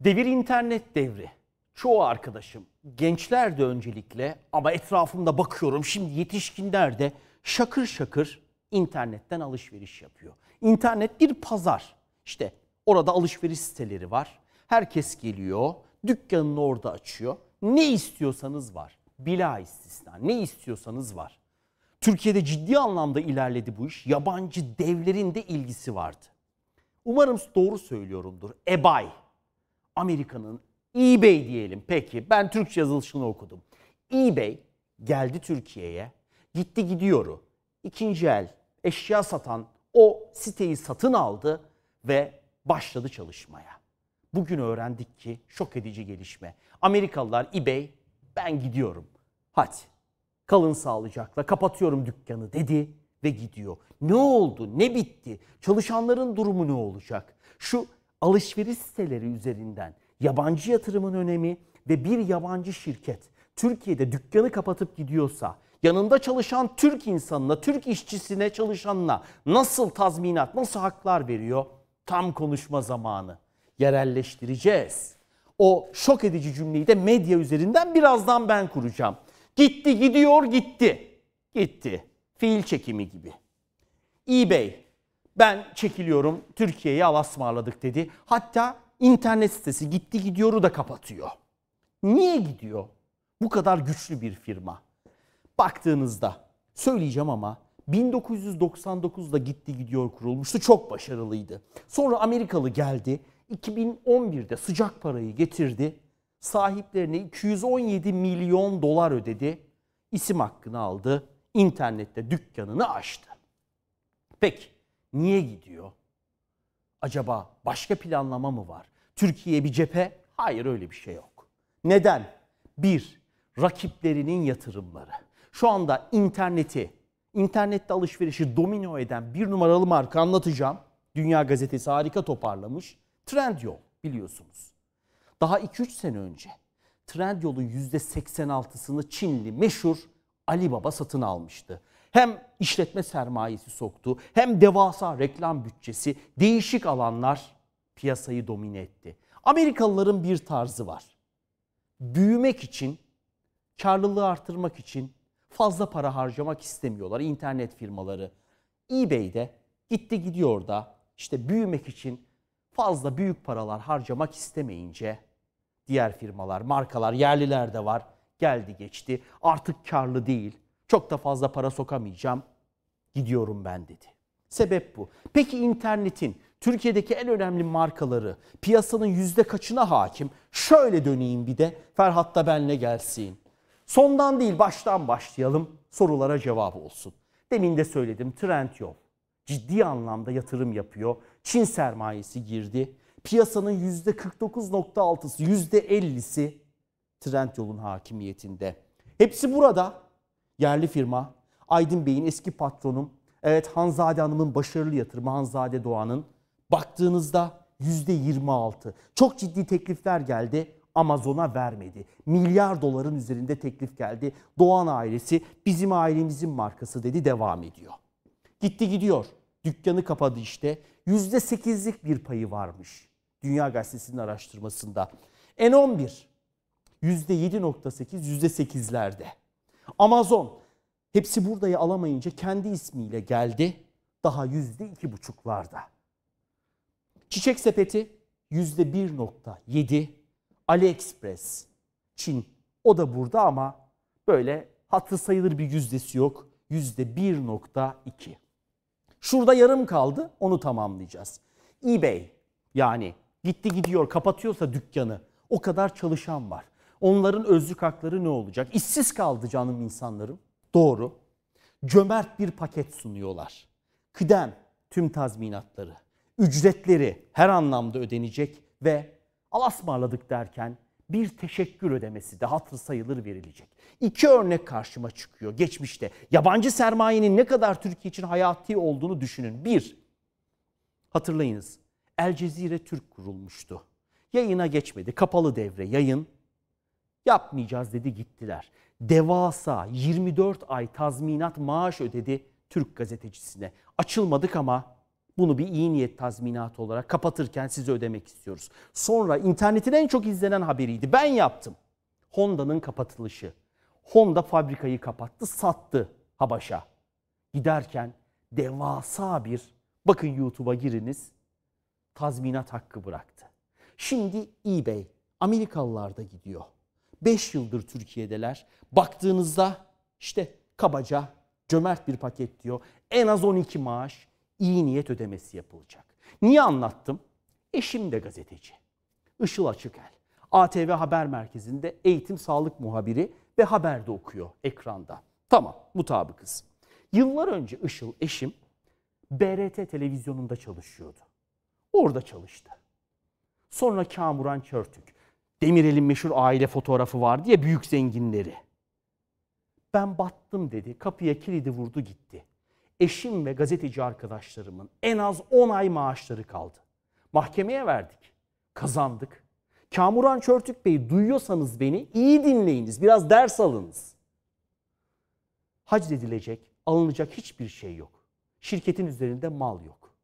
Devir internet devri. Çoğu arkadaşım, gençler de öncelikle ama etrafımda bakıyorum şimdi yetişkinler de şakır şakır internetten alışveriş yapıyor. İnternet bir pazar. İşte orada alışveriş siteleri var. Herkes geliyor, dükkanını orada açıyor. Ne istiyorsanız var. Bila istisna. Ne istiyorsanız var. Türkiye'de ciddi anlamda ilerledi bu iş. Yabancı devlerin de ilgisi vardı. Umarım doğru söylüyorumdur. Ebay Amerika'nın eBay diyelim peki ben Türkçe yazılışını okudum. eBay geldi Türkiye'ye gitti gidiyoru İkinci el eşya satan o siteyi satın aldı ve başladı çalışmaya. Bugün öğrendik ki şok edici gelişme. Amerikalılar eBay ben gidiyorum. Hadi kalın sağlıcakla kapatıyorum dükkanı dedi ve gidiyor. Ne oldu? Ne bitti? Çalışanların durumu ne olacak? Şu alışveriş siteleri üzerinden yabancı yatırımın önemi ve bir yabancı şirket Türkiye'de dükkanı kapatıp gidiyorsa yanında çalışan Türk insanına, Türk işçisine, çalışanına nasıl tazminat, nasıl haklar veriyor? Tam konuşma zamanı. Yerelleştireceğiz. O şok edici cümleyi de medya üzerinden birazdan ben kuracağım. Gitti, gidiyor, gitti. Gitti. Fiil çekimi gibi. eBay ben çekiliyorum Türkiye'ye alasmarladık dedi. Hatta internet sitesi gitti gidiyoru da kapatıyor. Niye gidiyor? Bu kadar güçlü bir firma. Baktığınızda söyleyeceğim ama 1999'da gitti gidiyor kurulmuştu. Çok başarılıydı. Sonra Amerikalı geldi. 2011'de sıcak parayı getirdi. Sahiplerine 217 milyon dolar ödedi. İsim hakkını aldı. İnternette dükkanını açtı. Peki Niye gidiyor? Acaba başka planlama mı var? Türkiye bir cephe? Hayır öyle bir şey yok. Neden? Bir, rakiplerinin yatırımları. Şu anda interneti, internette alışverişi domino eden bir numaralı marka anlatacağım. Dünya Gazetesi harika toparlamış. Trendyol biliyorsunuz. Daha 2-3 sene önce Trendyol'un %86'sını Çinli meşhur Alibaba satın almıştı hem işletme sermayesi soktu hem devasa reklam bütçesi değişik alanlar piyasayı domine etti. Amerikalıların bir tarzı var. Büyümek için, karlılığı artırmak için fazla para harcamak istemiyorlar internet firmaları. eBay'de gitti gidiyor da işte büyümek için fazla büyük paralar harcamak istemeyince diğer firmalar, markalar, yerliler de var geldi geçti. Artık karlı değil çok da fazla para sokamayacağım. Gidiyorum ben dedi. Sebep bu. Peki internetin Türkiye'deki en önemli markaları piyasanın yüzde kaçına hakim? Şöyle döneyim bir de Ferhat da benle gelsin. Sondan değil baştan başlayalım sorulara cevap olsun. Demin de söyledim Trendyol ciddi anlamda yatırım yapıyor. Çin sermayesi girdi. Piyasanın yüzde %49.6'sı, yüzde %50'si Trendyol'un hakimiyetinde. Hepsi burada yerli firma, Aydın Bey'in eski patronum, evet Hanzade Hanım'ın başarılı yatırımı Hanzade Doğan'ın baktığınızda %26. Çok ciddi teklifler geldi. Amazon'a vermedi. Milyar doların üzerinde teklif geldi. Doğan ailesi bizim ailemizin markası dedi devam ediyor. Gitti gidiyor. Dükkanı kapadı işte. %8'lik bir payı varmış. Dünya Gazetesi'nin araştırmasında. N11 %7.8 %8'lerde. Amazon hepsi buradayı alamayınca kendi ismiyle geldi. Daha yüzde iki buçuklarda. Çiçek sepeti yüzde bir nokta yedi. AliExpress Çin o da burada ama böyle hatırı sayılır bir yüzdesi yok. Yüzde bir nokta iki. Şurada yarım kaldı onu tamamlayacağız. eBay yani gitti gidiyor kapatıyorsa dükkanı o kadar çalışan var. Onların özlük hakları ne olacak? İşsiz kaldı canım insanlarım. Doğru. Cömert bir paket sunuyorlar. Kıdem, tüm tazminatları, ücretleri her anlamda ödenecek ve alasmarladık derken bir teşekkür ödemesi de hatır sayılır verilecek. İki örnek karşıma çıkıyor geçmişte. Yabancı sermayenin ne kadar Türkiye için hayati olduğunu düşünün. Bir, hatırlayınız El Cezire Türk kurulmuştu. Yayına geçmedi. Kapalı devre yayın Yapmayacağız dedi gittiler. Devasa 24 ay tazminat maaş ödedi Türk gazetecisine. Açılmadık ama bunu bir iyi niyet tazminatı olarak kapatırken size ödemek istiyoruz. Sonra internetin en çok izlenen haberiydi. Ben yaptım. Honda'nın kapatılışı. Honda fabrikayı kapattı, sattı Habaş'a. Giderken devasa bir, bakın YouTube'a giriniz, tazminat hakkı bıraktı. Şimdi eBay Amerikalılarda gidiyor. 5 yıldır Türkiye'deler. Baktığınızda işte kabaca cömert bir paket diyor. En az 12 maaş iyi niyet ödemesi yapılacak. Niye anlattım? Eşim de gazeteci. Işıl Açıkel. ATV Haber Merkezi'nde eğitim sağlık muhabiri ve haberde okuyor ekranda. Tamam mutabıkız. Yıllar önce Işıl eşim BRT televizyonunda çalışıyordu. Orada çalıştı. Sonra Kamuran Çörtük. Demirel'in meşhur aile fotoğrafı vardı ya büyük zenginleri. Ben battım dedi. Kapıya kilidi vurdu gitti. Eşim ve gazeteci arkadaşlarımın en az 10 ay maaşları kaldı. Mahkemeye verdik. Kazandık. Kamuran Çörtük Bey duyuyorsanız beni iyi dinleyiniz. Biraz ders alınız. Hac edilecek, alınacak hiçbir şey yok. Şirketin üzerinde mal yok.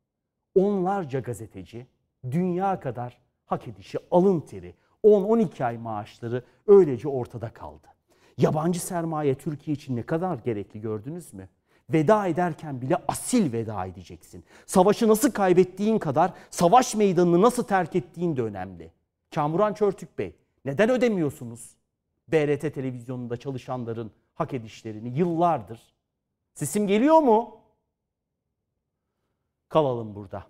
Onlarca gazeteci dünya kadar hak edişi, alın teri, 10-12 ay maaşları öylece ortada kaldı. Yabancı sermaye Türkiye için ne kadar gerekli gördünüz mü? Veda ederken bile asil veda edeceksin. Savaşı nasıl kaybettiğin kadar savaş meydanını nasıl terk ettiğin de önemli. Kamuran Çörtük Bey, neden ödemiyorsunuz? BRT televizyonunda çalışanların hak edişlerini yıllardır. Sesim geliyor mu? Kalalım burada.